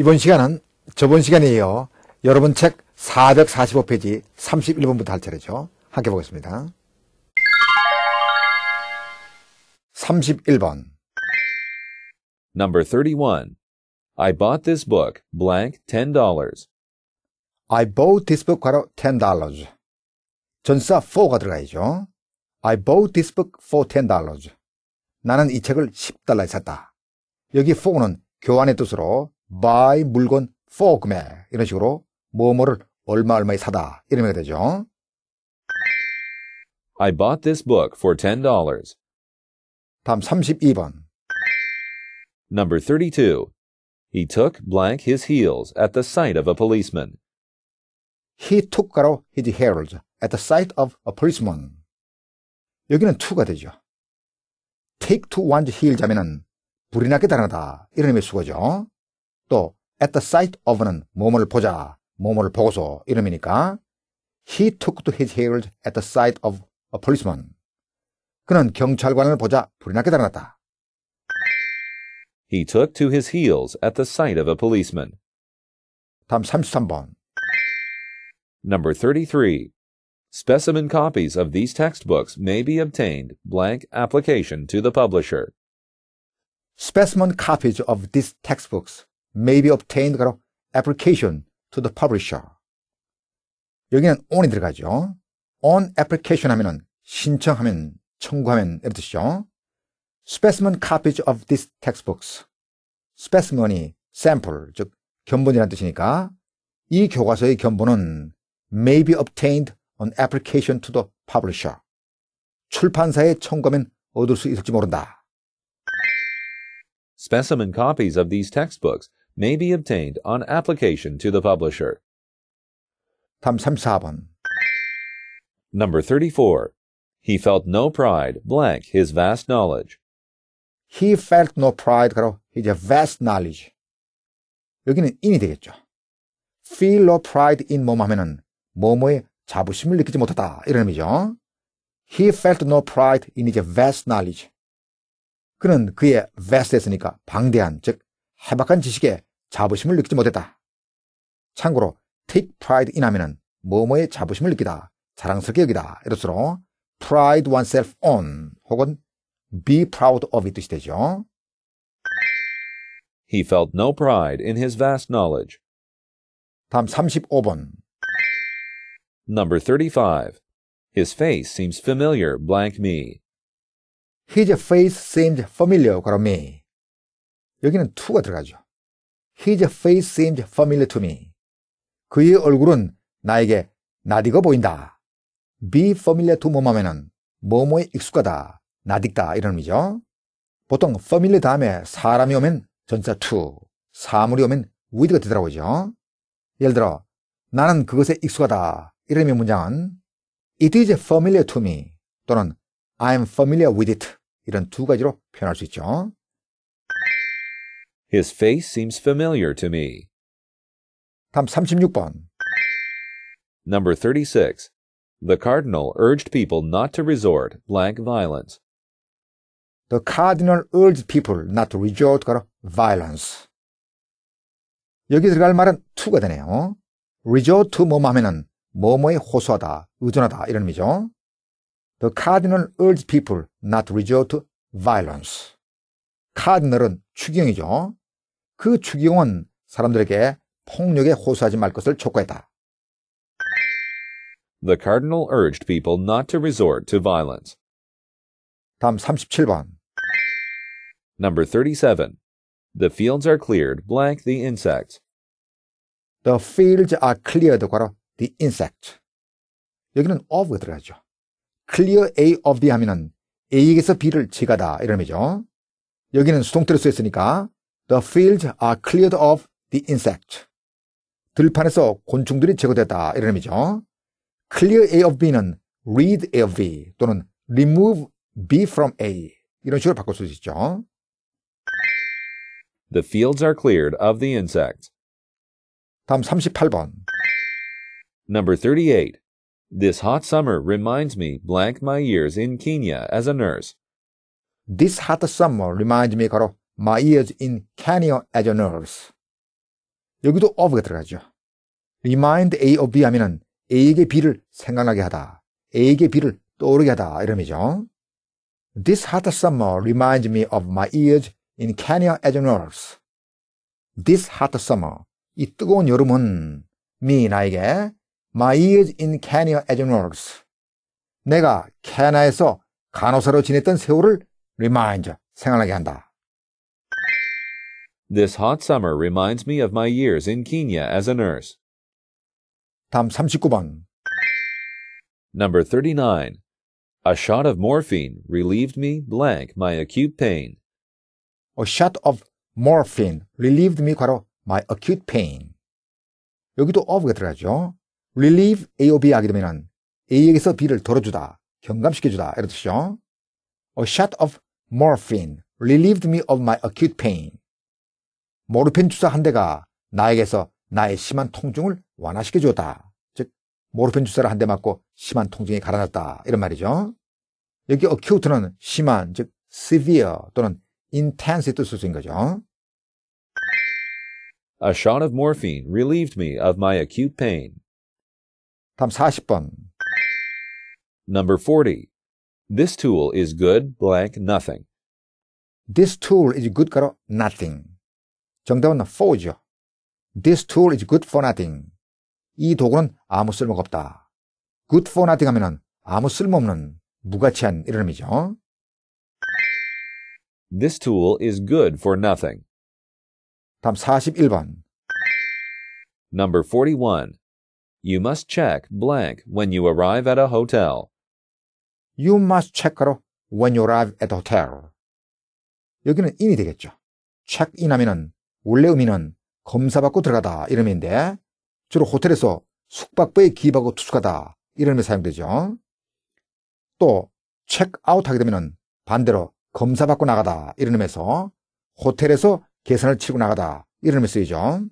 이번 시간은 저번 시간에 이어 여러분 책 445페이지 31번부터 할 차례죠. 함께 보겠습니다. 31번 Number 31 I bought this book blank $10 I bought this book 바로 $10 전사 4가 들어가야죠. I bought this book for $10 나는 이 책을 10달러에 샀다. 여기 4는 교환의 뜻으로 buy 물건 for 구매 이런 식으로 뭐뭐를 얼마 얼마에 사다 이러면 되죠. I bought this book for $10. 다음 32번. Number 32. He took blank his heels at the sight of a policeman. He took 가로 his heels at the sight of a policeman. 여기는 to가 되죠. take to one's heels 하면은 불이 나게 달아나다 이런 의미의 수거죠. 또 at the sight of는 몸을 보자, 몸을 보고서 이름이니까 he took to his heels at the sight of a policeman. 그는 경찰관을 보자 불이 나게 달아났다. He took to his heels at the sight of a policeman. 다음 33번. Number 33. Specimen copies of these textbooks may be obtained blank application to the publisher. Specimen copies of these textbooks may be obtained 가로 application to the publisher. 여기는 on이 들어가죠. on application 하면은 신청하면 청구하면 이런 뜻이죠. specimen copies of these textbooks. specimen이 sample 즉 견본이라는 뜻이니까 이 교과서의 견본은 may be obtained on application to the publisher. 출판사에 청구하면 얻을 수 있을지 모른다. Specimen copies of these textbooks may be obtained on application to the publisher. 34번 Number 34. He felt no pride, blank, his vast knowledge. He felt no pride, 그럼 vast knowledge. 여기는 in이 되겠죠. Feel no pride in 뭐뭐 하면은 뭐뭐에 자부심을 느끼지 못하다 이런 의미죠. He felt no pride in his vast knowledge. 그는 그의 vast했으니까 방대한 즉 해박한 지식에 자부심을 느끼지 못했다. 참고로 take pride in 하면은 뭐뭐에 자부심을 느끼다, 자랑스럽게 여기다 이로써 pride oneself on 혹은 be proud of 이 뜻이 되죠. He felt no pride in his vast knowledge. 다음 35번. Number 35. His face seems familiar, blank me. His face seemed familiar, 그럼 me. 여기는 to가 들어가죠. His face seemed familiar to me. 그의 얼굴은 나에게 낯익어 보인다. be familiar to 뭐뭐 하면은 뭐뭐에 익숙하다, 낯익다 이런 의미죠. 보통 familiar 다음에 사람이 오면 전자 to, 사물이 오면 with가 되더라고요. 예를 들어 나는 그것에 익숙하다 이런 의미 의 문장은 it is familiar to me 또는 I'm familiar with it 이런 두 가지로 표현할 수 있죠. His face seems familiar to me. 36번. Number 36. The cardinal urged people not to resort blank violence. The cardinal urged people not to resort to violence. 여기 들어갈 말은 to가 되네요. resort to 뭐뭐 뭐뭐에 호소하다, 의존하다 이런 의미죠. The cardinal urged people not to resort to violence. cardinal은 추경이죠. 그 추경은 사람들에게 폭력에 호소하지 말 것을 촉구했다. The cardinal urged people not to resort to violence. 다음 37번. Number 37. The fields are cleared, blank the insects. The fields are cleared, 괄호, the insect. 여기는 of가 들어가죠. clear A of the 하면은 A에게서 B를 제가다, 이런 의미죠. 여기는 수동태로 쓰였으니까 The fields are cleared of the insect. 들판에서 곤충들이 제거됐다. 이런 의미죠. Clear A of B는 read A of B 또는 remove B from A. 이런 식으로 바꿀 수 있죠. The fields are cleared of the insect. 다음 38번. Number 38. This hot summer reminds me blank my years in Kenya as a nurse. This hot summer reminds me 가로 My ears in canyon as a nurse. 여기도 of가 들어가죠. Remind A of B 하면은 A에게 B를 생각나게 하다. A에게 B를 떠오르게 하다. 이름이죠. This hot summer reminds me of my ears in canyon as a nurse. This hot summer. 이 뜨거운 여름은 me, 나에게 my ears in canyon as a nurse. 내가 캐나에서 간호사로 지냈던 세월을 remind, 생각나게 한다. This hot summer reminds me of my years in Kenya as a nurse. 다음 39번. Number 39. A shot of morphine relieved me blank my acute pain. A shot of morphine relieved me 과로 my acute pain. 여기도 of가 들어가죠. relieve A O B 하게 되면 A에게서 B를 덜어주다, 경감시켜주다 이런 뜻이죠. A shot of morphine relieved me of my acute pain. 모르펜 주사 한 대가 나에게서 나의 심한 통증을 완화시켜 주었다. 즉 모르펜 주사를 한 대 맞고 심한 통증이 가라앉았다. 이런 말이죠. 여기 accute는 심한 즉 severe 또는 intense 뜻을 쓴 거죠. A shot of morphine relieved me of my acute pain. 다음 40번. Number 40. This tool is good blank nothing. This tool is good 가로 nothing. 정답은 for죠. This tool is good for nothing. 이 도구는 아무 쓸모가 없다. good for nothing 하면은 아무 쓸모없는 무가치한 이름이죠. This tool is good for nothing. 다음 41번. Number 41. You must check blank when you arrive at a hotel. You must check로 when you arrive at a hotel. 여기는 in이 되겠죠. check in 하면은 원래 의미는 검사받고 들어가다 이런 의미인데 주로 호텔에서 숙박부에 기입하고 투숙하다 이런 의미 사용되죠. 또 체크아웃하게 되면 반대로 검사받고 나가다 이런 의미에서 호텔에서 계산을 치고 나가다 이런 의미 쓰이죠.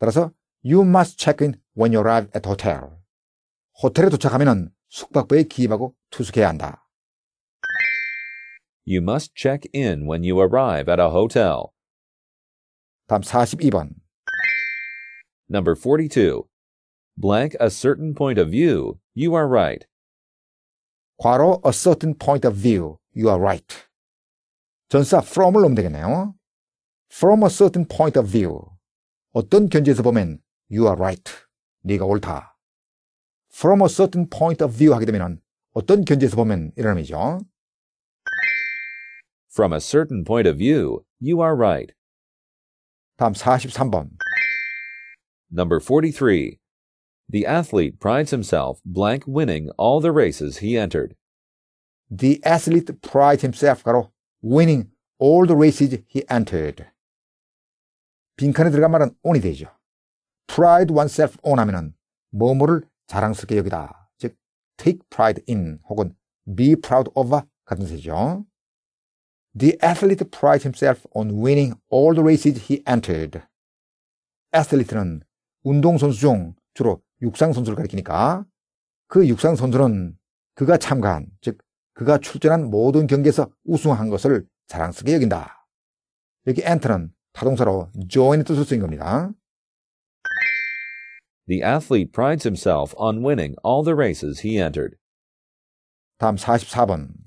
따라서 you must check in when you arrive at hotel. 호텔에 도착하면 숙박부에 기입하고 투숙해야 한다. You must check in when you arrive at a hotel. 다음 42번. Number 42. Blank a certain point of view. You are right. 괄호 a certain point of view. You are right. 전사 from을 넣으면 되겠네요. From a certain point of view. 어떤 견지에서 보면 you are right. 네가 옳다. From a certain point of view 하게 되면 어떤 견지에서 보면 이런 의미죠. From a certain point of view, you are right. 다음 43번. Number 43. The athlete prides himself blank winning all the races he entered. The athlete prides himself 가로 winning all the races he entered. 빈칸에 들어간 말은 on이 되죠. pride oneself on 하면은 뭐뭐를 자랑스럽게 여기다. 즉 take pride in 혹은 be proud of 같은 뜻이죠. The athlete prides himself on winning all the races he entered. athlete는 운동선수 중 주로 육상선수를 가리키니까 그 육상선수는 그가 참가한, 즉, 그가 출전한 모든 경기에서 우승한 것을 자랑스럽게 여긴다. 여기 enter는 타동사로 join의 뜻을 쓰인 겁니다. The athlete prides himself on winning all the races he entered. 다음 44번.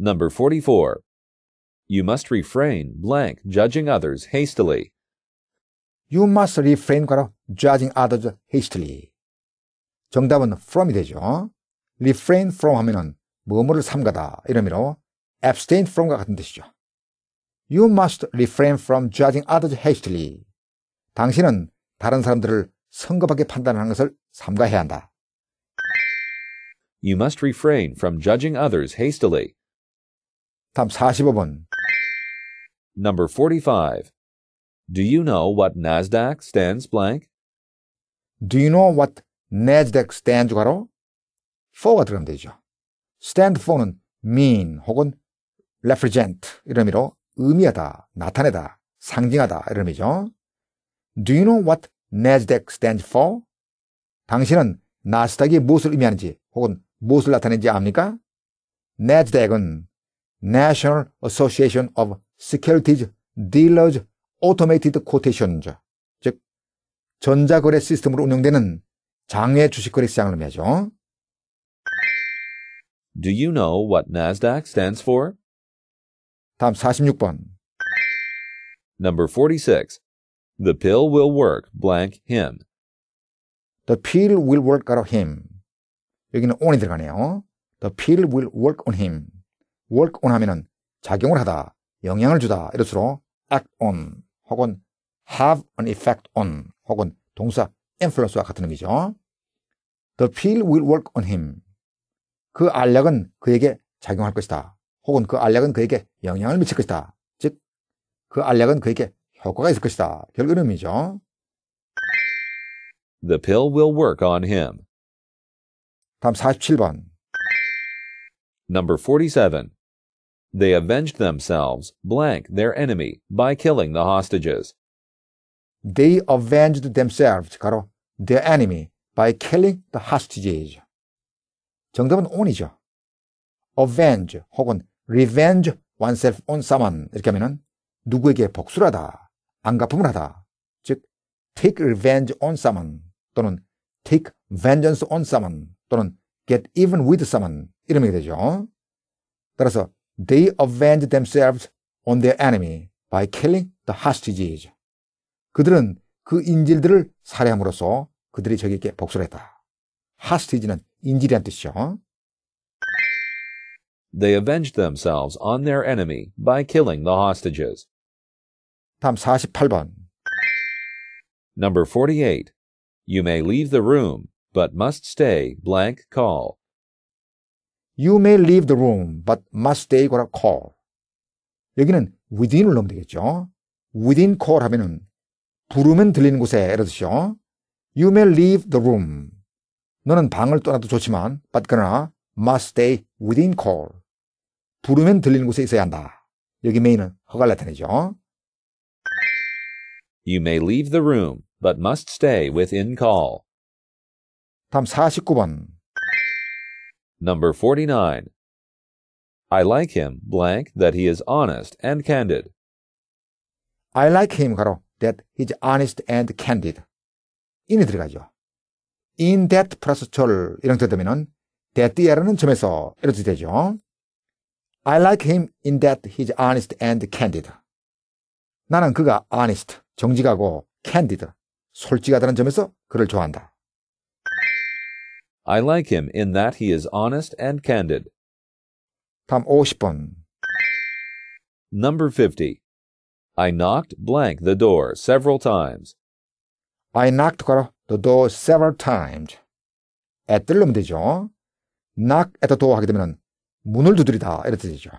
Number 44. You must refrain blank judging others hastily. You must refrain 괄호 judging others hastily. 정답은 from이 되죠. refrain from 하면은 뭐뭐를 삼가다 이런 의미로 abstain from과 같은 뜻이죠. You must refrain from judging others hastily. 당신은 다른 사람들을 성급하게 판단하는 것을 삼가해야 한다. You must refrain from judging others hastily. 다음 45번. Number 45. Do you know what NASDAQ stands blank? Do you know what NASDAQ stands 바로 for가 들어가면 되죠. stand for는 mean 혹은 represent 이런 의미로 의미하다, 나타내다, 상징하다 이런 의미죠. Do you know what NASDAQ stands for? 당신은 나스닥이 무엇을 의미하는지 혹은 무엇을 나타내는지 압니까? NASDAQ은 National Association of Securities Dealers Automated Quotations, 즉 전자거래 시스템으로 운영되는 장외 주식거래 시장을 의미하죠. Do you know what NASDAQ stands for? 다음 46번. Number 46. The pill will work blank him. The pill will work out of him. 여기는 on이 들어가네요. The pill will work on him. work on 하면은 작용을 하다, 영향을 주다 이럴수록 act on 혹은 have an effect on 혹은 동사 influence와 같은 의미죠. The pill will work on him. 그 알약은 그에게 작용할 것이다. 혹은 그 알약은 그에게 영향을 미칠 것이다. 즉, 그 알약은 그에게 효과가 있을 것이다. 결국 이 의미죠. The pill will work on him. 다음 47번. Number 47. They avenged themselves, blank, their enemy, by killing the hostages. They avenged themselves, 가로, their enemy, by killing the hostages. 정답은 on이죠. avenge 혹은 revenge oneself on someone 이렇게 하면은 누구에게 복수를 하다, 안갚음을 하다, 즉 take revenge on someone 또는 take vengeance on someone 또는 get even with someone 이런 되죠. 따라서 they avenged themselves on their enemy by killing the hostages. 그들은 그 인질들을 살해함으로써 그들이 적에게 복수를 했다. hostage는 인질이란 뜻이죠. They avenged themselves on their enemy by killing the hostages. 다음 48번. Number 48. You may leave the room, but must stay blank call. You may leave the room, but must stay or call. 여기는 within을 넣으면 되겠죠. within call 하면은 부르면 들리는 곳에 예러 드시죠. You may leave the room. 너는 방을 떠나도 좋지만, but 그러나 must stay within call. 부르면 들리는 곳에 있어야 한다. 여기 메인은 허가를 나타내죠. You may leave the room, but must stay within call. 다음 49번. Number 49. I like him, blank, that he is honest and candid. I like him, 바로, that he's honest and candid. 이니 들어가죠. in that plus 철 이런 뜻 되면은 that 점에서 이런 뜻 되죠. I like him in that he's honest and candid. 나는 그가 honest, 정직하고 candid, 솔직하다는 점에서 그를 좋아한다. I like him in that he is honest and candid. Tam 50번 Number 50. I knocked blank the door several times. I knocked the door several times. at 들르면 되죠. knock at the door 하게 되면 문을 두드리다 이렇게 되죠.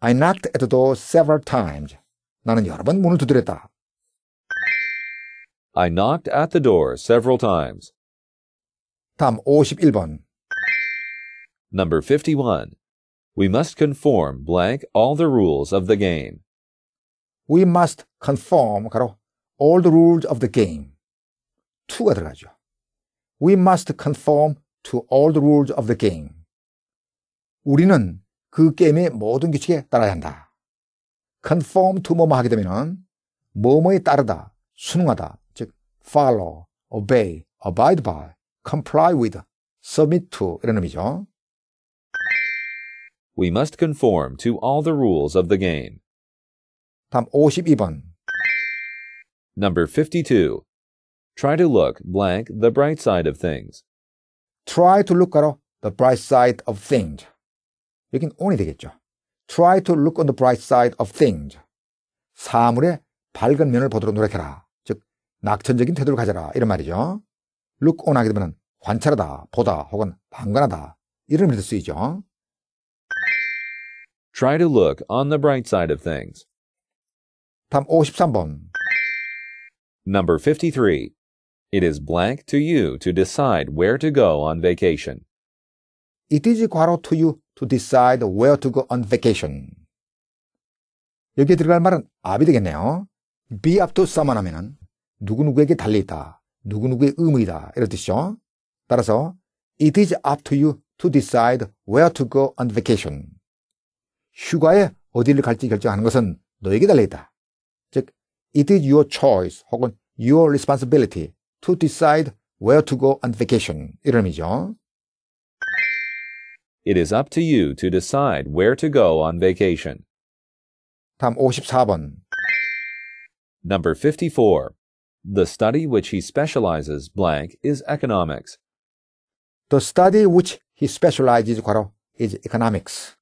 I knocked at the door several times. 나는 여러 번 문을 두드렸다. I knocked at the door several times. 다음 51번. Number 51. We must conform blank all the rules of the game. We must conform 가로 all the rules of the game. to가 들어가죠. We must conform to all the rules of the game. 우리는 그 게임의 모든 규칙에 따라야 한다. conform to 뭐뭐 하게 되면은 뭐뭐에 따르다, 순응하다, 즉 follow, obey, abide by comply with, submit to 이런 의미죠. We must conform to all the rules of the game. 다음 52번. Number 52. Try to look blank the bright side of things. Try to look at the bright side of things. 여긴 on이 되겠죠. Try to look on the bright side of things. 사물의 밝은 면을 보도록 노력해라. 즉 낙천적인 태도를 가져라 이런 말이죠. look on 하게 되면 관찰하다, 보다 혹은 방관하다 이런 의미도 쓰이죠. Try to look on the bright side of things. 다음 53번. Number 53. It is blank to you to decide where to go on vacation. It is 괄호 to you to decide where to go on vacation. 여기에 들어갈 말은 아비 되겠네요. be up to someone 하면은 누구누구에게 달려있다. 누구누구의 의무이다. 이런 뜻이죠. 따라서 It is up to you to decide where to go on vacation. 휴가에 어디를 갈지 결정하는 것은 너에게 달려있다. 즉, It is your choice 혹은 your responsibility to decide where to go on vacation. 이런 의미죠. It is up to you to decide where to go on vacation. 다음 54번. Number 54. The study which he specializes blank is economics. The study which he specializes 괄호 is economics.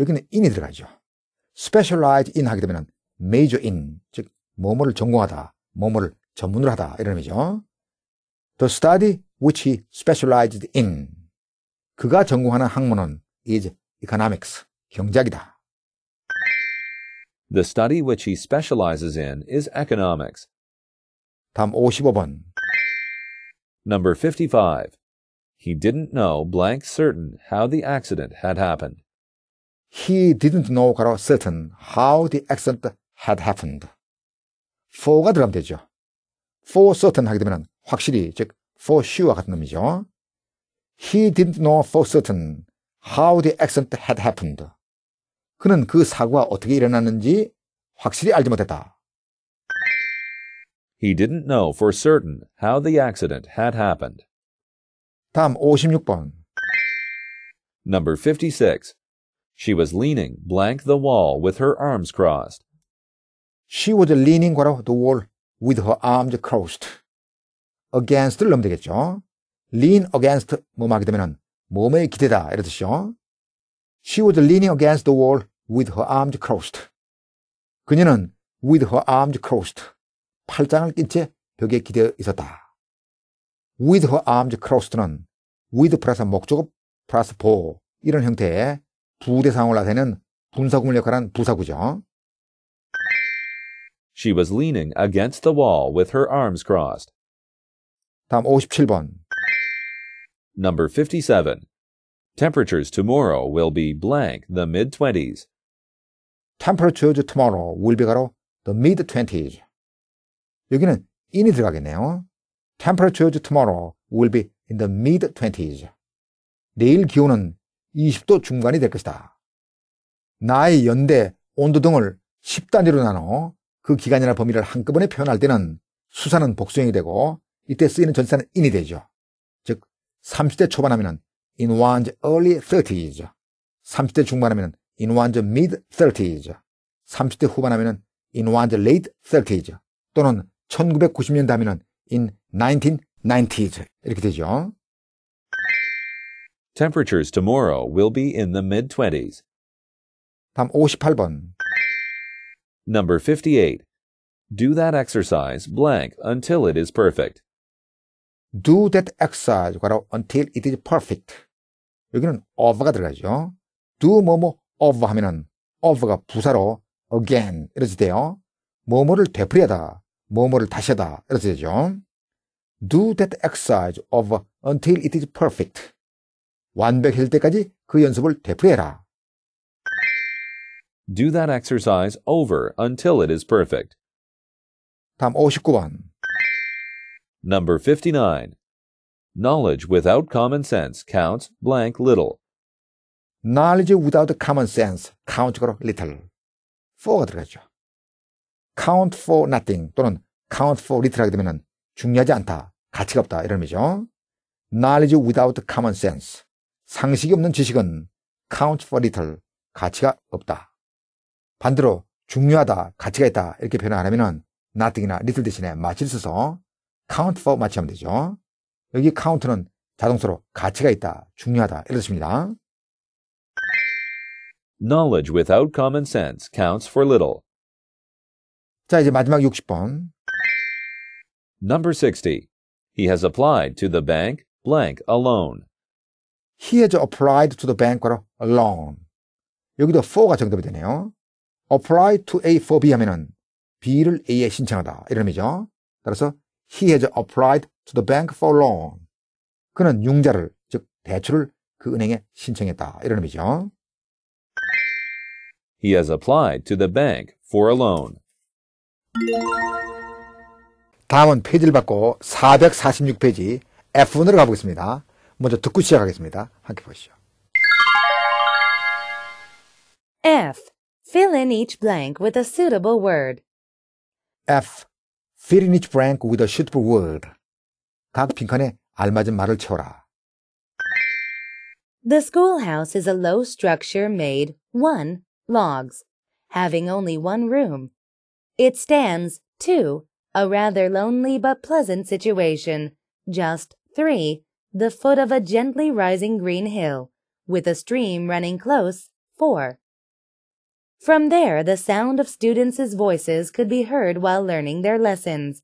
여기는 in이 들어가죠. specialize in 하게 되면 major in 즉 뭐뭐를 전공하다, 뭐뭐를 전문으로 하다 이런 의미죠. The study which he specialized in 그가 전공하는 학문은 is economics 경제학이다. The study which he specializes in is economics. 다음 55번. Number 55. He didn't know blank certain how the accident had happened. He didn't know 가로 certain how the accident had happened. for가 들어가면 되죠. for certain 하게 되면 확실히 즉 for sure와 같은 놈이죠. He didn't know for certain how the accident had happened. 그는 그 사고가 어떻게 일어났는지 확실히 알지 못했다. He didn't know for certain how the accident had happened. 다음 56번. Number 56. She was leaning blank the wall with her arms crossed. She was leaning the wall with her arms crossed. against를 넣으면 되겠죠. lean against 몸 하게 되면 몸에 기대다 이런 뜻이죠. She was leaning against the wall with her arms crossed. 그녀는 with her arms crossed 팔짱을 낀 채 벽에 기대어 있었다. With her arms crossed는 with 플러스 목적어 플러스 보 이런 형태의 부대상을 나타내는 분사구문 역할한 부사구죠. She was leaning against the wall with her arms crossed. 다음 57번. Number 57. Temperatures tomorrow will be blank the mid 20s. Temperatures tomorrow will be 바로 the mid 20s. 여기는 in이 들어가겠네요. Temperatures tomorrow will be in the mid-20s. 내일 기온은 20도 중간이 될 것이다. 나의 연대, 온도 등을 10단위로 나눠 그 기간이나 범위를 한꺼번에 표현할 때는 수사는 복수형이 되고 이때 쓰이는 전사는 in이 되죠. 즉 30대 초반하면 in one's early 30s, 30대 중반하면 in one's mid 30s, 30대 후반하면 in one's late 30s 또는 1990년대 하면은 in 1990s 이렇게 되죠. Temperatures tomorrow will be in the mid 20s. 다음 58번. Number 58. Do that exercise blank until it is perfect. Do that exercise 괄호 until it is perfect. 여기는 over가 들어가죠. do 뭐 뭐 over 하면은 over가 부사로 again 이렇게 돼요. 뭐뭐를 되풀이하다. 뭐뭐를 다시다. 하다 이렇게 되죠. Do that exercise over until it is perfect. 완벽해질 때까지 그 연습을 되풀이해라. Do that exercise over until it is perfect. 다음 59번. Number 59. Knowledge without common sense counts blank little. Knowledge without common sense counts little. 4가 들어가죠. count for nothing 또는 count for little 하게 되면 중요하지 않다. 가치가 없다. 이런 의미죠. knowledge without common sense. 상식이 없는 지식은 count for little. 가치가 없다. 반대로 중요하다. 가치가 있다. 이렇게 표현 안 하면은 nothing이나 little 대신에 마치를 써서 count for 마치 하면 되죠. 여기 count는 자동차로 가치가 있다, 중요하다 이렇습니다. Knowledge without common sense counts for little. 자, 이제 마지막 60번. Number 60. He has applied to the bank blank a loan. He has applied to the bank for a loan. 여기도 for가 정답이 되네요. apply to A for B 하면은 B를 A에 신청하다. 이런 의미죠. 따라서 he has applied to the bank for loan. 그는 융자를, 즉, 대출을 그 은행에 신청했다. 이런 의미죠. He has applied to the bank for a loan. 다음은 페이지를 바꿔 446페이지 F1으로 가보겠습니다. 먼저 듣고 시작하겠습니다. 함께 보시죠. F. Fill in each blank with a suitable word. F. Fill in each blank with a suitable word. 각 빈칸에 알맞은 말을 채워라. The schoolhouse is a low structure made, one, logs, having only one room, It stands, two, a rather lonely but pleasant situation, just three, the foot of a gently rising green hill, with a stream running close, four. From there, the sound of students' voices could be heard while learning their lessons.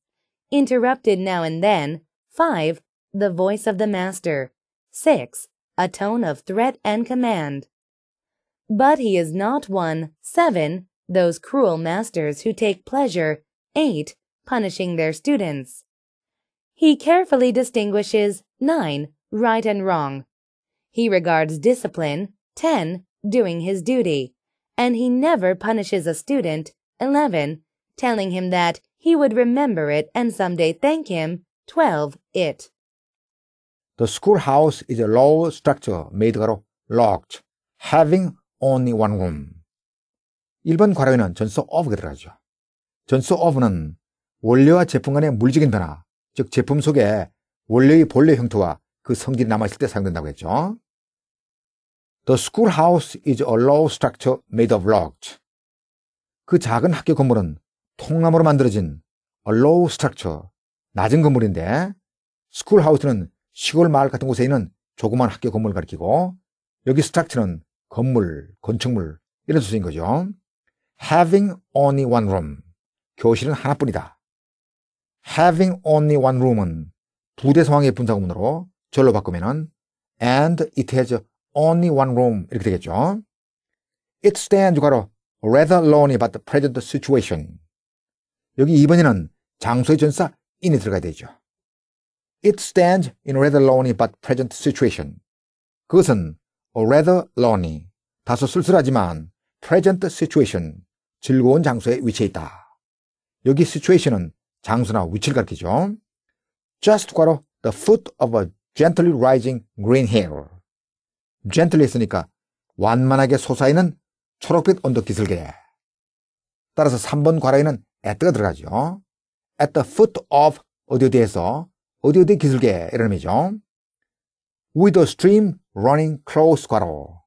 Interrupted now and then, five, the voice of the master, six, a tone of threat and command. But he is not one, seven, those cruel masters who take pleasure, 8. Punishing their students. He carefully distinguishes, 9. Right and wrong. He regards discipline, 10. Doing his duty. And he never punishes a student, 11. Telling him that he would remember it and someday thank him, 12. It. The schoolhouse is a low structure made of logs, having only one room. 일번과락에는 전소 of가 들어가죠. 전소 of는 원료와 제품 간의 물질적인 변화, 즉 제품 속에 원료의 본래 형태와 그 성질이 남아있을 때 사용된다고 했죠. The schoolhouse is a low structure made of logs. 그 작은 학교 건물은 통나무로 만들어진 a low structure, 낮은 건물인데 스쿨하우스는 시골 마을 같은 곳에 있는 조그만 학교 건물을 가리키고 여기 스트럭처는 건물, 건축물 이런 소재인 거죠. having only one room. 교실은 하나뿐이다. having only one room은 부대 상황의 분사구문으로 절로 바꾸면은 and it has only one room 이렇게 되겠죠. it stands 과로 rather lonely b u t the present situation. 여기 2번에는 장소의 전사 in이 들어가야 되죠. It stands in rather lonely but present situation. 그것은 rather lonely, 다소 쓸쓸하지만 present situation, 즐거운 장소에 위치해 있다. 여기 situation은 장소나 위치를 가리키죠. just 과로 the foot of a gently rising green hill. gently 했으니까 완만하게 솟아있는 초록빛 언덕 기슭에. 따라서 3번 과라에는 at가 들어가죠. at the foot of 어디 어디에서 어디 어디 기슭에 이런 의미죠. with a stream running close 과로.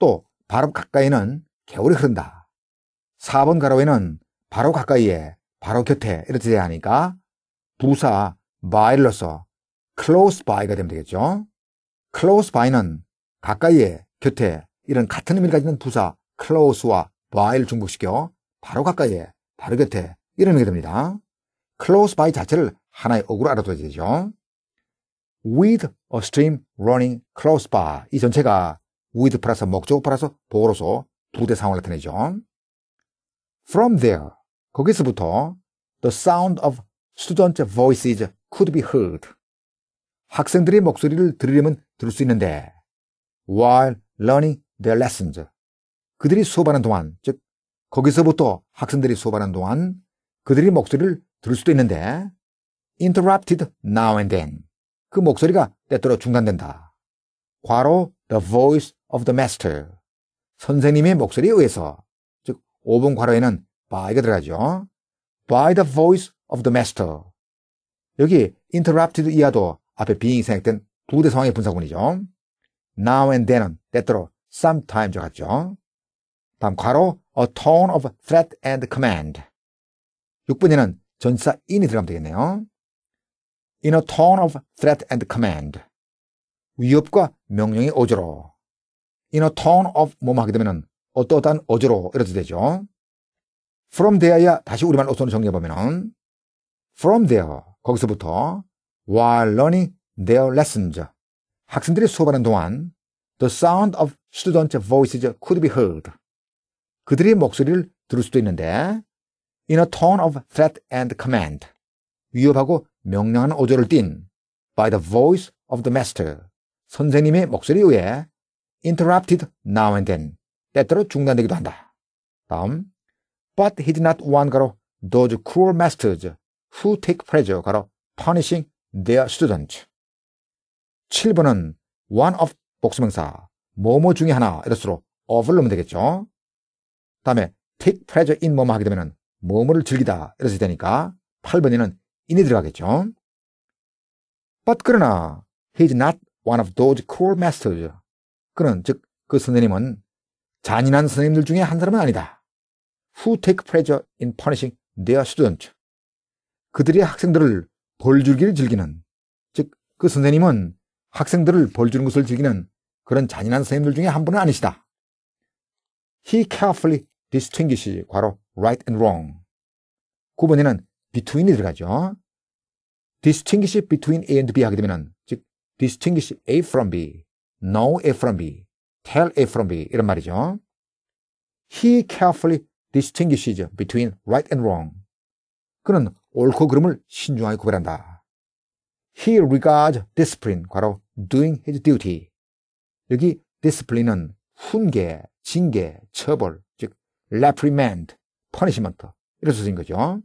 또 바로 가까이는 개울이 흐른다. 4번 가로에는 바로 가까이에 바로 곁에 이렇게 돼야 하니까 부사 by로서 close by가 되면 되겠죠. close by는 가까이에 곁에 이런 같은 의미를 가지는 부사 close와 by를 중복시켜 바로 가까이에 바로 곁에 이런 게 됩니다. close by 자체를 하나의 어구로 알아둬야 되죠. with a stream running close by 이 전체가 위드 플러스 목적어 플러스 보로서 부대 상황을 나타내죠. From there, 거기서부터 the sound of student voices could be heard. 학생들의 목소리를 들으려면 들을 수 있는데 while learning their lessons. 그들이 수업하는 동안, 즉 거기서부터 학생들이 수업하는 동안 그들의 목소리를 들을 수도 있는데 interrupted now and then. 그 목소리가 때때로 중단된다. 과로 the voice of the master. 선생님의 목소리에 의해서. 즉, 5번 괄호에는 by가 들어가죠. by the voice of the master. 여기 interrupted 이하도 앞에 being이 생략된 부대 상황의 분사군이죠. now and then은 때때로 sometimes와 같죠. 다음 괄호 a tone of threat and command. 6번에는 전치사 in이 들어가면 되겠네요. in a tone of threat and command. 위협과 명령의 오조로 in a tone of 뭐뭐 하게 되면은 어떠한 어떠 어조로 이렇게 되죠. from there야 다시 우리말 어선을 정리해보면은 from there 거기서부터 while learning their lessons 학생들이 수업하는 동안 the sound of student voices could be heard 그들의 목소리를 들을 수도 있는데 in a tone of threat and command 위협하고 명령하는 어조를 띤 by the voice of the master 선생님의 목소리에 의해 interrupted now and then. 때때로 중단되기도 한다. 다음, but he did not want 가로 those cruel masters who take pleasure 가로 punishing their students. 7번은 one of 복수명사 뭐뭐 중에 하나 이럴수록 of를 넣으면 되겠죠. 다음에 take pleasure in 뭐뭐 하게 되면 뭐뭐를 즐기다 이랬을 되니까 8번에는 in이 들어가겠죠. But 그러나 he is not one of those cruel masters 그는 즉 그 선생님은 잔인한 선생님들 중에 한 사람은 아니다. Who take pleasure in punishing their student. 그들이 학생들을 벌주기를 즐기는 즉 그 선생님은 학생들을 벌주는 것을 즐기는 그런 잔인한 선생님들 중에 한 분은 아니시다. He carefully distinguishes 과로 right and wrong. 9번에는 between이 들어가죠. distinguish between A and B 하게 되면은 즉 distinguish A from B know it from me, tell it from me 이런 말이죠. He carefully distinguishes between right and wrong. 그는 옳고 그름을 신중하게 구별한다. He regards discipline, 과로 doing his duty. 여기 discipline은 훈계, 징계, 처벌, 즉 reprimand, punishment 이렇게 쓰인 거죠.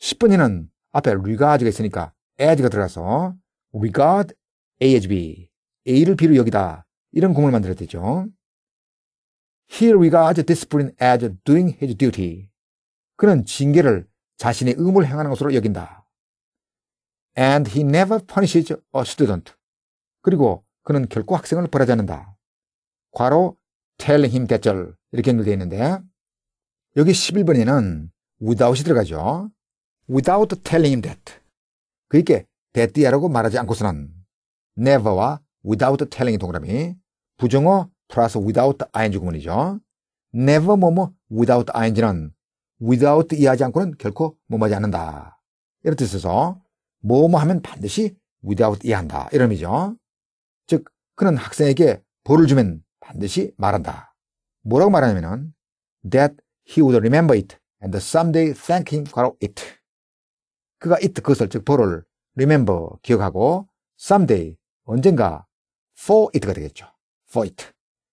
10번에는 앞에 regard가 있으니까 as가 들어가서 regard, as, b A를 B로 여기다. 이런 공을 만들어야 되죠. Here we got discipline as doing his duty. 그는 징계를 자신의 의무를 행하는 것으로 여긴다. And he never punishes a student. 그리고 그는 결코 학생을 벌하지 않는다. 과로 telling him t h a 대절 이렇게 연결되어 있는데 여기 11번에는 without이 들어가죠. without telling him that. 그 t h 대띠야라고 말하지 않고서는 never와 without telling이 동그라미. 부정어 플러스 without ing 구문이죠. never 뭐뭐 without ing는 without 이하지 않고는 결코 뭐뭐하지 않는다. 이런 뜻에서 뭐뭐 하면 반드시 without 이한다. 이런 의미죠. 즉 그는 학생에게 벌을 주면 반드시 말한다. 뭐라고 말하냐면은 that he would remember it and someday thank him for it. 그가 it 그것을 즉 벌을 remember 기억하고 someday 언젠가 for it가 되겠죠. for it.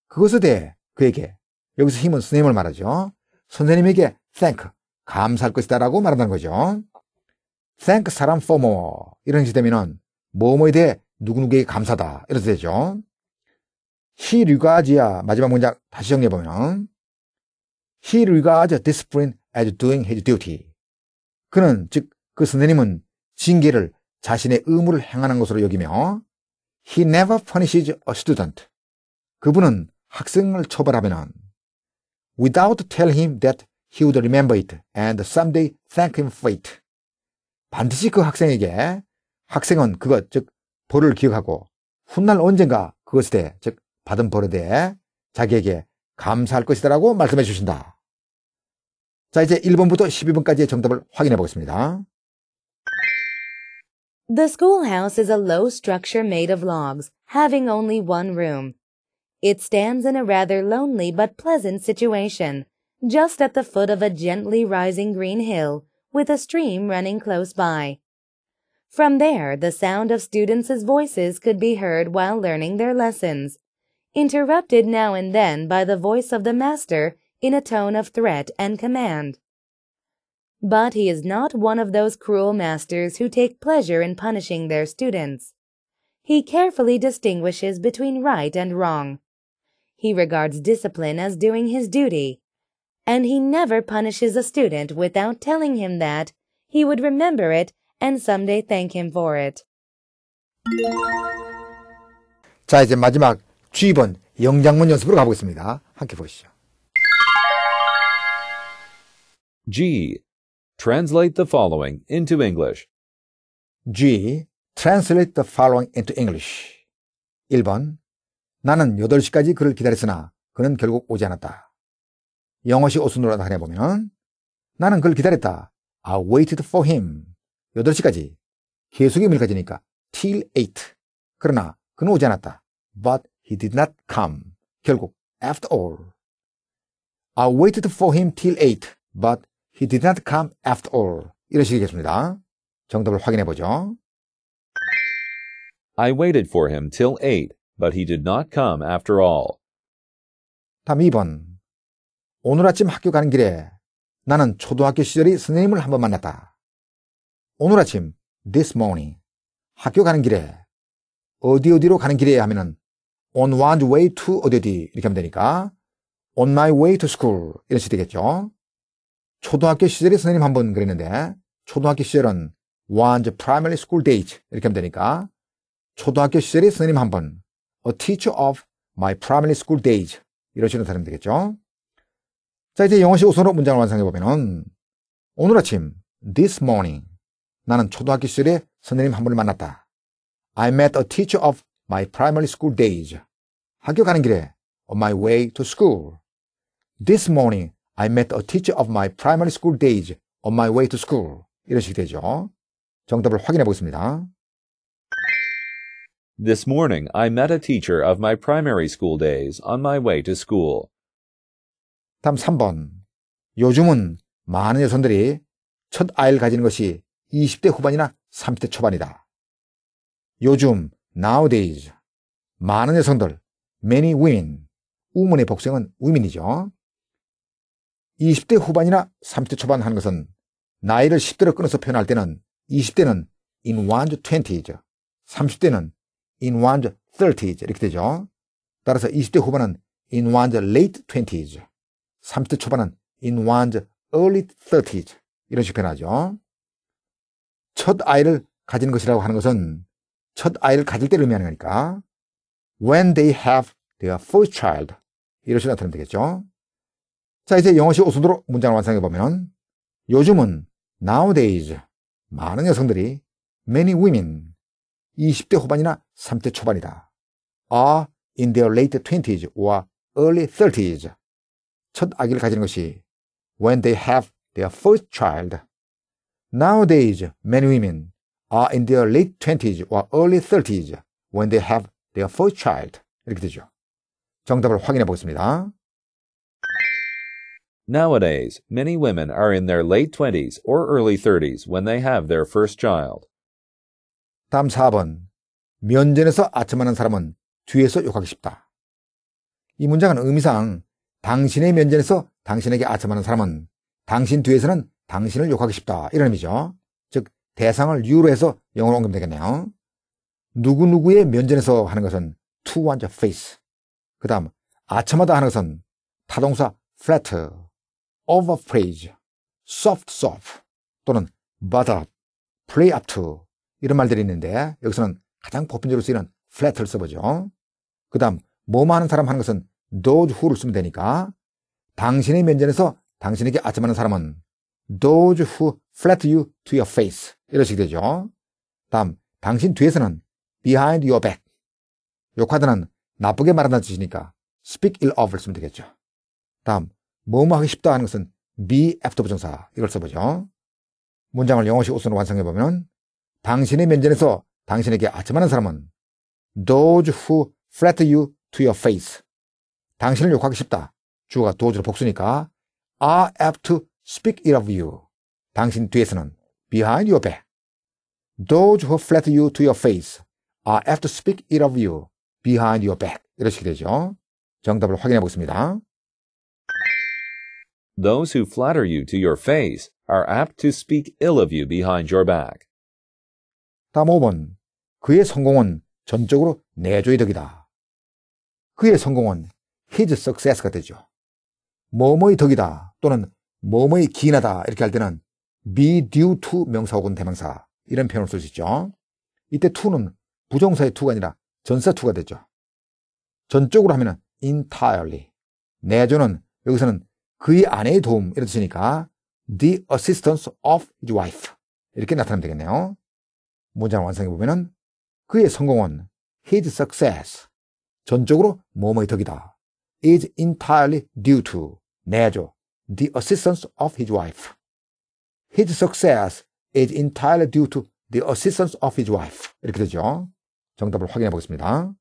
그것에 대해 그에게 여기서 힘은 선생님을 말하죠. 선생님에게 thank 감사할 것이다 라고 말한다는 거죠. thank 사람 for more 이런 식이 되면 뭐뭐에 대해 누구누구에게 감사다 이렇게 되죠. He regards야 마지막 문장 다시 정리해보면 He regards a discipline as doing his duty. 그는 즉 그 선생님은 징계를 자신의 의무를 행하는 것으로 여기며 He never punishes a student. 그분은 학생을 처벌하면 without tell i n g him that he would remember it and someday thank him for it. 반드시 그 학생에게 학생은 그것 즉 벌을 기억하고 훗날 언젠가 그것에 대해 즉 받은 벌에 대해 자기에게 감사할 것이다라고 말씀해 주신다. 자 이제 1번부터 12번까지의 정답을 확인해 보겠습니다. The schoolhouse is a low structure made of logs, having only one room. It stands in a rather lonely but pleasant situation, just at the foot of a gently rising green hill, with a stream running close by. From there, the sound of students' voices could be heard while learning their lessons, interrupted now and then by the voice of the master in a tone of threat and command. But he is not one of those cruel masters who take pleasure in punishing their students. He carefully distinguishes between right and wrong. He regards discipline as doing his duty. And he never punishes a student without telling him that he would remember it and someday thank him for it. 자, 이제 마지막 G번 영장문 연습으로 가보겠습니다. 함께 보시죠. G. Translate the following into English. G. Translate the following into English. 1번. 나는 8시까지 그를 기다렸으나 그는 결국 오지 않았다. 영어식 오순으로 나타내 보면 나는 그를 기다렸다. I waited for him. 8시까지. 계속의 밀가지니까 till 8. 그러나 그는 오지 않았다. But he did not come. 결국 after all. I waited for him till 8. But He did not come after all. 이런 식이겠습니다. 정답을 확인해 보죠. I waited for him till 8, but he did not come after all. 다음 2번. 오늘 아침 학교 가는 길에 나는 초등학교 시절의 선생님을 한번 만났다. 오늘 아침, this morning, 학교 가는 길에 어디 어디로 가는 길에 하면은 on one's way to 어디 어디 이렇게 하면 되니까 on my way to school 이런 식이 되겠죠. 초등학교 시절에 선생님 한번 그랬는데 초등학교 시절은 o n e primary school days 이렇게 하면 되니까 초등학교 시절에 선생님 한번 a teacher of my primary school days 이러시는 사람 되겠죠. 자 이제 영어식 우선으로 문장을 완성해 보면은 오늘 아침 this morning 나는 초등학교 시절에 선생님 한 분을 만났다. I met a teacher of my primary school days. 학교 가는 길에 on my way to school. This morning I met a teacher of my primary school days on my way to school. 이런 식이 되죠. 정답을 확인해 보겠습니다. This morning I met a teacher of my primary school days on my way to school. 다음 3번. 요즘은 많은 여성들이 첫 아이를 가지는 것이 20대 후반이나 30대 초반이다. 요즘 nowadays 많은 여성들 many women 우문의 복수형은 women이죠. 20대 후반이나 30대 초반 하는 것은 나이를 10대로 끊어서 표현할 때는 20대는 in one to 20이죠. 30대는 in one to 30이죠. 이렇게 되죠. 따라서 20대 후반은 in one to late 20이죠. 30대 초반은 in one to early 30이죠. 이런 식으로 표현하죠. 첫 아이를 가진 것이라고 하는 것은 첫 아이를 가질 때를 의미하는 거니까 when they have their first child 이런 식으로 나타내면 되겠죠. 자, 이제 영어식 오수도로 문장을 완성해 보면 요즘은 nowadays 많은 여성들이 many women 20대 후반이나 30대 초반이다. are in their late 20s or early 30s 첫 아기를 가지는 것이 when they have their first child. Nowadays, many women are in their late 20s or early 30s when they have their first child. 이렇게 되죠. 정답을 확인해 보겠습니다. Nowadays, many women are in their late 20s or early 30s when they have their first child. 다음 4번. 면전에서 아첨하는 사람은 뒤에서 욕하기 쉽다. 이 문장은 의미상 당신의 면전에서 당신에게 아첨하는 사람은 당신 뒤에서는 당신을 욕하기 쉽다. 이런 의미죠. 즉, 대상을 유로 해서 영어로 옮기면 되겠네요. 누구누구의 면전에서 하는 것은 to one's face. 그 다음, 아첨하다 하는 것은 타동사 flat. overphrase, soft soft 또는 butt up, play up to 이런 말들이 있는데 여기서는 가장 보편적으로 쓰이는 flat을 써보죠. 그 다음 뭐만 하는 사람 하는 것은 those who를 쓰면 되니까 당신의 면전에서 당신에게 아첨하는 사람은 those who flat you to your face 이런 식이 되죠. 다음 당신 뒤에서는 behind your back 요 카드는 나쁘게 말한다는 뜻이니까 speak ill of를 쓰면 되겠죠. 다음 뭐뭐 하기 쉽다 하는 것은 be after 부정사 이걸 써보죠. 문장을 영어식 우선으로 완성해보면 당신의 면전에서 당신에게 아첨하는 사람은 those who flatter you to your face 당신을 욕하기 쉽다. 주어가 does로 복수니까 are apt to speak ill of you 당신 뒤에서는 behind your back those who flatter you to your face are apt to speak ill of you behind your back 이런 식이 되죠. 정답을 확인해 보겠습니다. Those who flatter you to your face are apt to speak ill of you behind your back. 따모은 그의 성공은 전적으로 내조의 덕이다. 그의 성공은 his success가 되죠. 뭐뭐의 덕이다 또는 뭐뭐의 기인하다 이렇게 할 때는 be due to 명사 혹은 대명사 이런 표현을 쓸 수 있죠. 이때 to는 부정사의 to가 아니라 전사 to가 되죠. 전적으로 하면 entirely. 내조는 여기서는 그의 아내의 도움 이런 뜻이니까 the assistance of his wife 이렇게 나타나면 되겠네요. 문장 완성해 보면은 그의 성공은 his success 전적으로 뭐뭐의 덕이다. is entirely due to 내죠. the assistance of his wife. his success is entirely due to the assistance of his wife. 이렇게 되죠. 정답을 확인해 보겠습니다.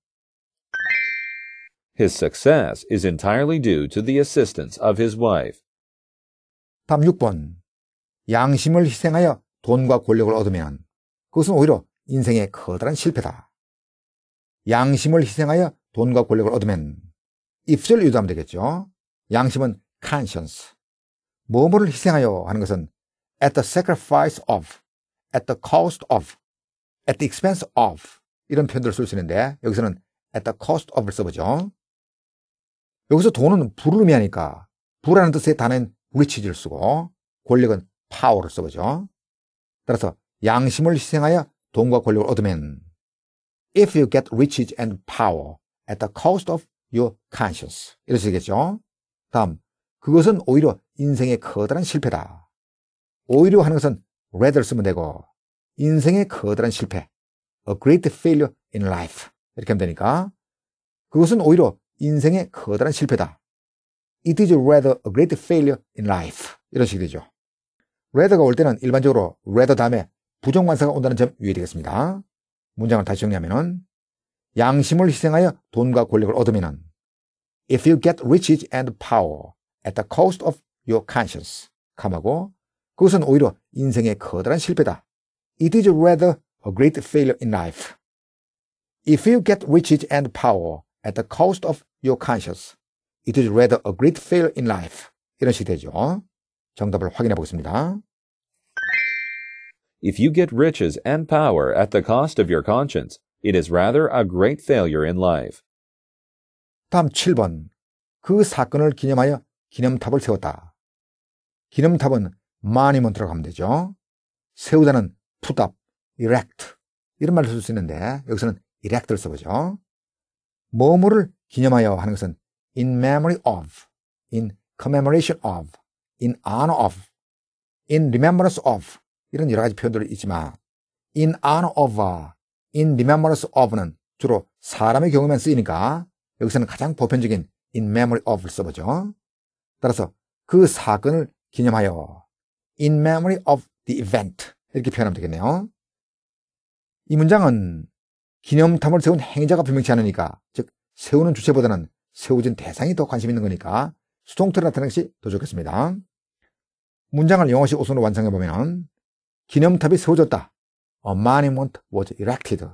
His success is entirely due to the assistance of his wife. 답 6번. 양심을 희생하여 돈과 권력을 얻으면 그것은 오히려 인생의 커다란 실패다. 양심을 희생하여 돈과 권력을 얻으면 입술을 유도하면 되겠죠. 양심은 conscience. 뭐뭐를 희생하여 하는 것은 at the sacrifice of, at the cost of, at the expense of 이런 표현들을 쓸 수 있는데 여기서는 at the cost of를 써보죠. 여기서 돈은 부를 의미하니까 부라는 뜻의 단어인 리치지를 쓰고 권력은 파워를 쓰고죠. 따라서 양심을 희생하여 돈과 권력을 얻으면 if you get riches and power at the cost of your conscience 이렇게 있겠죠. 다음 그것은 오히려 인생의 커다란 실패다. 오히려 하는 것은 rather 쓰면 되고 인생의 커다란 실패 a great failure in life 이렇게 하면 되니까 그것은 오히려 인생의 커다란 실패다. It is rather a great failure in life. 이런 식이 되죠. rather가 올 때는 일반적으로 rather 다음에 부정관사가 온다는 점 유의되겠습니다. 문장을 다시 정리하면은 양심을 희생하여 돈과 권력을 얻으면은 If you get riches and power at the cost of your conscience. 감하고 그것은 오히려 인생의 커다란 실패다. It is rather a great failure in life. If you get riches and power at the cost of your conscience. It is rather a great fail in life. 이런 식이 되죠. 정답을 확인해 보겠습니다. If you get riches and power at the cost of your conscience, it is rather a great failure in life. 다음 7번. 그 사건을 기념하여 기념탑을 세웠다. 기념탑은 monument라고 하면 되죠. 세우다는 put up, erect 이런 말을 쓸 수 있는데 여기서는 erect를 써보죠. 뭐뭐를 기념하여 하는 것은 in memory of, in commemoration of, in honor of, in remembrance of 이런 여러 가지 표현들이 있지만 in honor of, in remembrance of는 주로 사람의 경우만 쓰이니까 여기서는 가장 보편적인 in memory of를 써보죠. 따라서 그 사건을 기념하여 in memory of the event 이렇게 표현하면 되겠네요. 이 문장은 기념탑을 세운 행위자가 분명치 않으니까 즉 세우는 주체보다는 세워진 대상이 더 관심 있는 거니까 수동태로 나타낸 것이 더 좋겠습니다. 문장을 영어식 오선으로 완성해보면 기념탑이 세워졌다. A monument was erected.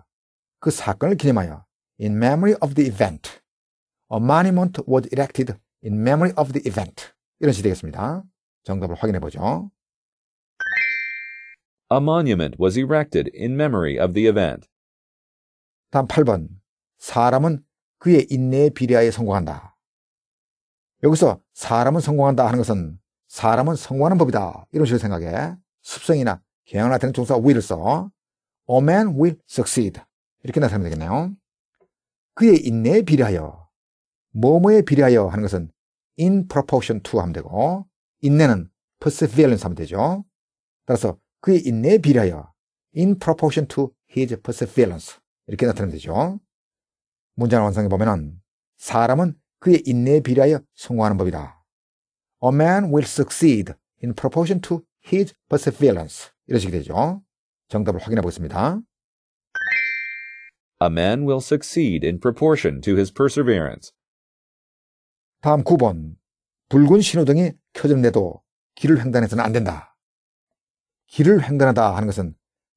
그 사건을 기념하여 in memory of the event. A monument was erected in memory of the event. 이런 시 되겠습니다. 정답을 확인해보죠. A monument was erected in memory of the event. 다음 8번. 사람은 그의 인내에비례하여 성공한다. 여기서 사람은 성공한다 하는 것은 사람은 성공하는 법이다. 이런 식으로 생각해. 습성이나 경향을 나타내는 종사 will을 써. A man will succeed. 이렇게 나타내면 되겠네요. 그의 인내에 비례하여. 뭐뭐에 비례하여 하는 것은 in proportion to 하면 되고, 인내는 perseverance 하면 되죠. 따라서 그의 인내에 비례하여 in proportion to his perseverance. 이렇게 나타나면 되죠. 문장 원상에 보면은 사람은 그의 인내에 비례하여 성공하는 법이다. A man will succeed in proportion to his perseverance. 이러시게 되죠. 정답을 확인해 보겠습니다. A man will succeed in proportion to his perseverance. 다음 9번. 붉은 신호등이 켜졌는데도 길을 횡단해서는 안 된다. 길을 횡단하다 하는 것은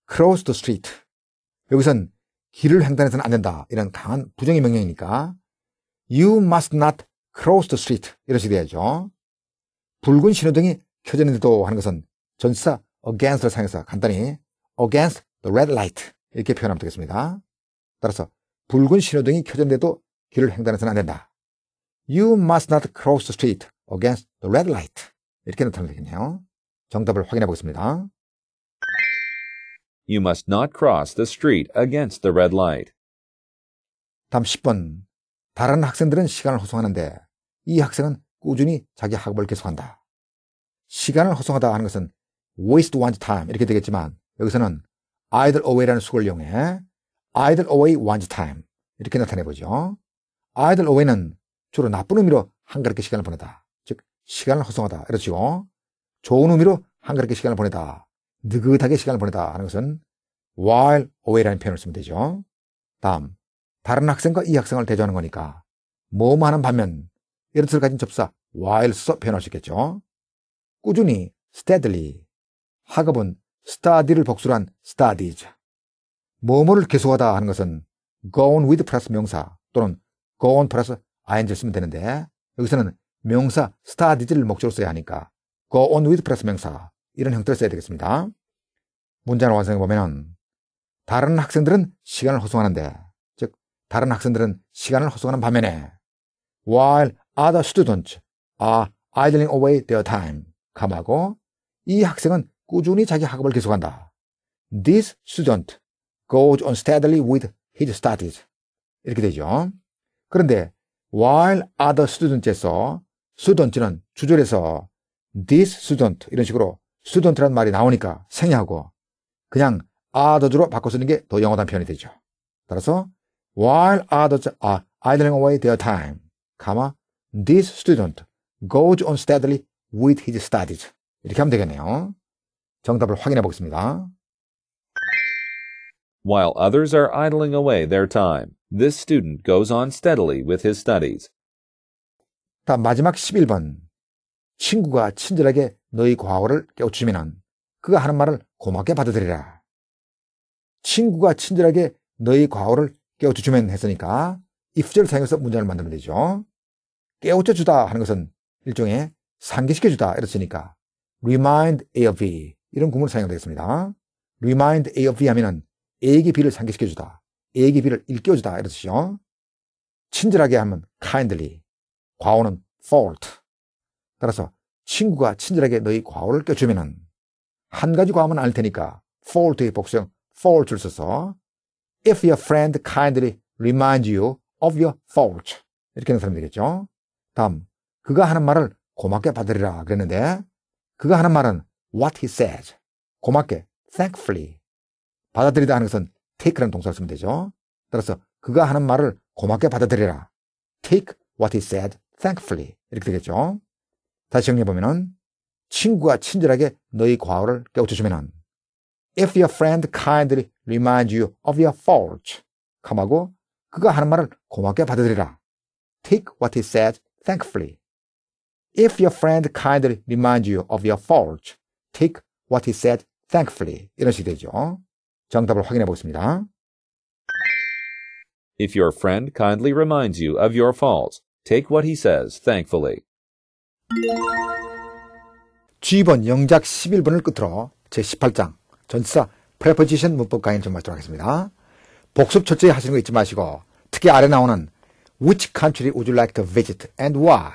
cross the street. 여기선 길을 횡단해서는 안 된다. 이런 강한 부정의 명령이니까 You must not cross the street. 이런 식이 돼야죠. 붉은 신호등이 켜져있는데도 하는 것은 전치사 against를 사용해서 간단히 against the red light 이렇게 표현하면 되겠습니다. 따라서 붉은 신호등이 켜졌는데도 길을 횡단해서는 안 된다. You must not cross the street against the red light. 이렇게 나타나겠네요. 정답을 확인해 보겠습니다. You must not cross the street against the red light. 다음 10번. 다른 학생들은 시간을 호송하는데 이 학생은 꾸준히 자기 학업을 계속한다. 시간을 호송하다 하는 것은 waste one's time 이렇게 되겠지만 여기서는 idle away라는 수를 이용해 idle away one's time 이렇게 나타내보죠. idle away는 주로 나쁜 의미로 한가롭게 시간을 보내다. 즉, 시간을 허송하다. 이렇지요. 좋은 의미로 한가롭게 시간을 보내다. 느긋하게 시간을 보내다 하는 것은 while away라는 표현을 쓰면 되죠. 다음, 다른 학생과 이 학생을 대조하는 거니까 뭐뭐 하는 반면 이런 뜻을 가진 접사 while 써 표현할 수 있겠죠. 꾸준히 steadily 학업은 study를 복수로 한 studies 뭐뭐를 계속하다 하는 것은 go on with 플러스 명사 또는 go on 플러스 ing를 쓰면 되는데 여기서는 명사 studies를 목적으로 써야 하니까 go on with 플러스 명사 이런 형태로 써야 되겠습니다. 문장을 완성해 보면 다른 학생들은 시간을 허송하는데 즉 다른 학생들은 시간을 허송하는 반면에 while other students are idling away their time 감하고 이 학생은 꾸준히 자기 학업을 계속한다. This student goes on steadily with his studies 이렇게 되죠. 그런데 while other students에서 students는 주절에서 this student 이런 식으로 student라는 말이 나오니까 생략하고 그냥 others로 바꿔 쓰는 게 더 영어 단편이 되죠. 따라서 while others are idling away their time, 가마 this student goes on steadily with his studies 이렇게 하면 되겠네요. 정답을 확인해 보겠습니다. While others are idling away their time, this student goes on steadily with his studies. 다음 마지막 11번. 친구가 친절하게 너희 과오를 깨우치면 그가 하는 말을 고맙게 받아들이라. 친구가 친절하게 너희 과오를 깨우쳐 주면 했으니까 이 f 절 사용해서 문장을 만들면 되죠. 깨우쳐 주다 하는 것은 일종의 상기시켜 주다 이랬으니까 remind A of B 이런 구문을 사용하겠습니다 remind A of B 하면은 A에게 B를 상기시켜 주다. A에게 B를 일깨워 주다 이랬으죠. 친절하게 하면 kindly. 과오는 fault. 따라서 친구가 친절하게 너희 과오를 껴주면은 한 가지 과오는 알 테니까 for의 복수형 fault를 써서 if your friend kindly reminds you of your fault 이렇게 하는 사람이 되겠죠. 다음 그가 하는 말을 고맙게 받으리라 그랬는데 그가 하는 말은 what he says 고맙게 thankfully 받아들이다 하는 것은 take라는 동사를 쓰면 되죠. 따라서 그가 하는 말을 고맙게 받아들이라 take what he said thankfully 이렇게 되겠죠. 다시 정리해보면 친구가 친절하게 너희 과오를 깨우쳐주면 If your friend kindly reminds you of your fault, 감하고 그가 하는 말을 고맙게 받아들이라. Take what he said thankfully. If your friend kindly reminds you of your fault, take what he said thankfully. 이런 식이 되죠. 정답을 확인해 보겠습니다. If your friend kindly reminds you of your fault, take what he says thankfully. G번 영작 11번을 끝으로 제18장 전치사 프레퍼지션 문법 강의를 좀 마치도록 하겠습니다. 복습 철저히 하시는 거 잊지 마시고 특히 아래 나오는 Which country would you like to visit and why?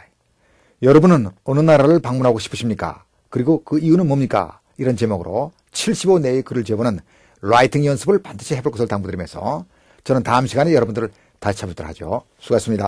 여러분은 어느 나라를 방문하고 싶으십니까? 그리고 그 이유는 뭡니까? 이런 제목으로 75 내의 글을 제보는 라이팅 연습을 반드시 해볼 것을 당부드리면서 저는 다음 시간에 여러분들을 다시 찾아뵙도록 하죠. 수고하셨습니다.